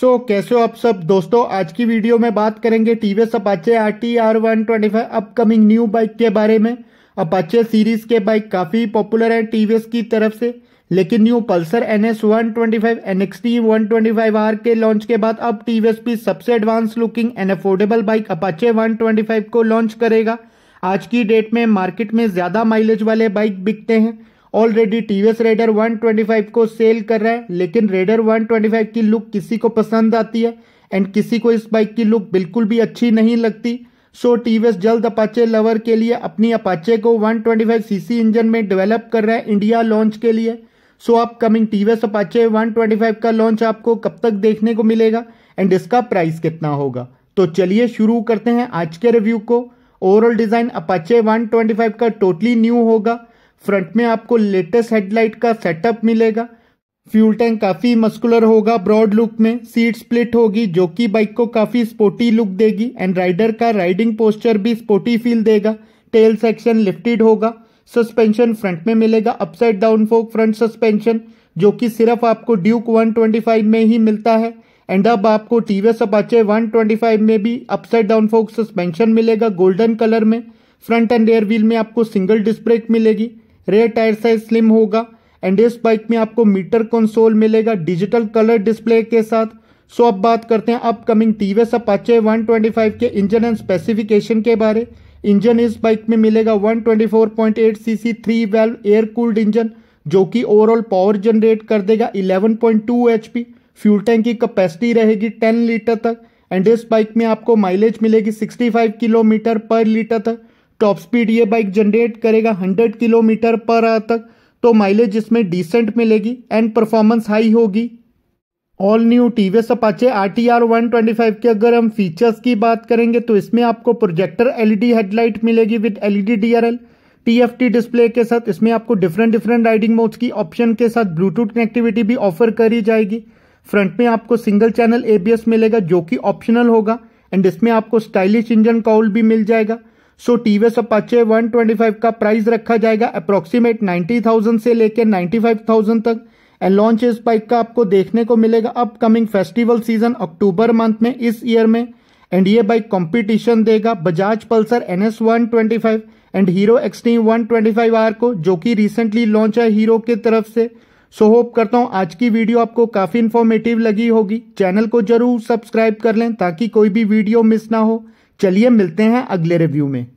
सो so, कैसे हो आप सब दोस्तों आज की वीडियो में बात करेंगे TVS Apache R T R one twenty five upcoming new bike के बारे में अपाचे सीरीज के बाइक काफ़ी पॉपुलर है टीवीएस की तरफ से लेकिन new Pulsar N S one twenty five N X T one twenty five R के लॉन्च के बाद अब टीवीएस भी सबसे advance looking and affordable bike Apache one twenty five को लॉन्च करेगा आज की डेट में मार्केट में ज़्यादा माइलेज वाले बाइक बिकते हैं ऑलरेडी टीवीएस रेडर 125 को सेल कर रहा है लेकिन रेडर 125 की लुक किसी को पसंद आती है एंड किसी को इस बाइक की लुक बिल्कुल भी अच्छी नहीं लगती सो टीवीएस जल्द अपाचे लवर के लिए अपनी अपाचे को 125 सीसी इंजन में डेवलप कर रहा है इंडिया लॉन्च के लिए सो अपकमिंग टीवीएस अपाचे 125 का लॉन्च आपको कब तक देखने को मिलेगा एंड इसका प्राइस कितना होगा तो चलिए शुरू करते हैं आज के रिव्यू को ओवरऑल डिज़ाइन अपाचे 125 का टोटली न्यू होगा फ्रंट में आपको लेटेस्ट हेडलाइट का सेटअप मिलेगा फ्यूल टैंक काफ़ी मस्कुलर होगा ब्रॉड लुक में सीट स्प्लिट होगी जो कि बाइक को काफ़ी स्पोर्टी लुक देगी एंड राइडर का राइडिंग पोस्चर भी स्पोर्टी फील देगा टेल सेक्शन लिफ्टेड होगा सस्पेंशन फ्रंट में मिलेगा upside down fork front suspension जो कि सिर्फ आपको ड्यूक 125 में ही मिलता है एंड अब आपको टी वी अपाचे वन में भी अपसाइड डाउन फोक सस्पेंशन मिलेगा गोल्डन कलर में फ्रंट एंड रेयर व्हील में आपको सिंगल डिस्क ब्रेक मिलेगी रेयर टायर साइज स्लिम होगा एंड इस बाइक में आपको मीटर कंसोल मिलेगा डिजिटल कलर डिस्प्ले के साथ सो अब बात करते हैं अपकमिंग टीवीएस अपाचे 125 के इंजन एंड स्पेसिफिकेशन के बारे इंजन इस बाइक में मिलेगा 124.8 CC three valve air cooled engine जो कि ओवरऑल पावर जनरेट कर देगा 11.2 पी फ्यूल टैंक की कैपेसिटी रहेगी 10 लीटर तक एंड इस बाइक में आपको माइलेज मिलेगी 65 किलोमीटर पर लीटर तक टॉप स्पीड ये बाइक जनरेट करेगा 100 किलोमीटर पर आ तक तो माइलेज इसमें डिसेंट मिलेगी एंड परफॉर्मेंस हाई होगी all new T V S Apache R T R one twenty five के अगर हम फीचर्स की बात करेंगे तो इसमें आपको प्रोजेक्टर एलईडी हेडलाइट मिलेगी with LED F T display के साथ इसमें आपको डिफरेंट डिफरेंट राइडिंग मोड्स की ऑप्शन के साथ ब्लूटूथ कनेक्टिविटी भी ऑफर करी जाएगी फ्रंट में आपको सिंगल चैनल एबीएस मिलेगा जो कि ऑप्शनल होगा एंड इसमें आपको स्टाइलिश इंजन काउल भी मिल जाएगा सो टीवीएस अपाचे 125 का प्राइस रखा जाएगा अप्रोक्सीमेट 90,000 से लेकर 95,000 तक एंड लॉन्च इस बाइक का आपको देखने को मिलेगा upcoming festival season October month में इस ईयर में एंड ये बाइक कंपटीशन देगा Bajaj Pulsar N S one twenty five and Hero Xtreme one twenty five R को जो कि रिसेंटली लॉन्च है हीरो की तरफ से सो so, होप करता हूँ आज की वीडियो आपको काफ़ी इन्फॉर्मेटिव लगी होगी चैनल को जरूर सब्सक्राइब कर लें ताकि कोई भी वीडियो मिस ना हो चलिए मिलते हैं अगले रिव्यू में